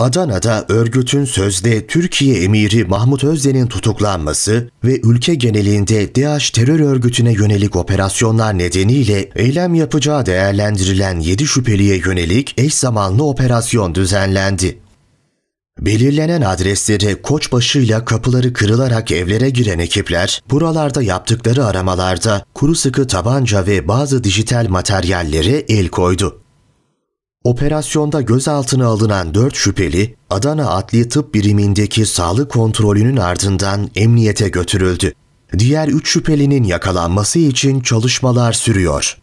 Adana'da örgütün sözde Türkiye emiri Mahmut Özden'in tutuklanması ve ülke genelinde DAEŞ terör örgütüne yönelik operasyonlar nedeniyle eylem yapacağı değerlendirilen 7 şüpheliye yönelik eş zamanlı operasyon düzenlendi. Belirlenen adreslere koçbaşıyla kapıları kırılarak evlere giren ekipler, buralarda yaptıkları aramalarda kuru sıkı tabanca ve bazı dijital materyallere el koydu. Operasyonda gözaltına alınan 4 şüpheli Adana Adli Tıp Birimindeki sağlık kontrolünün ardından emniyete götürüldü. Diğer 3 şüphelinin yakalanması için çalışmalar sürüyor.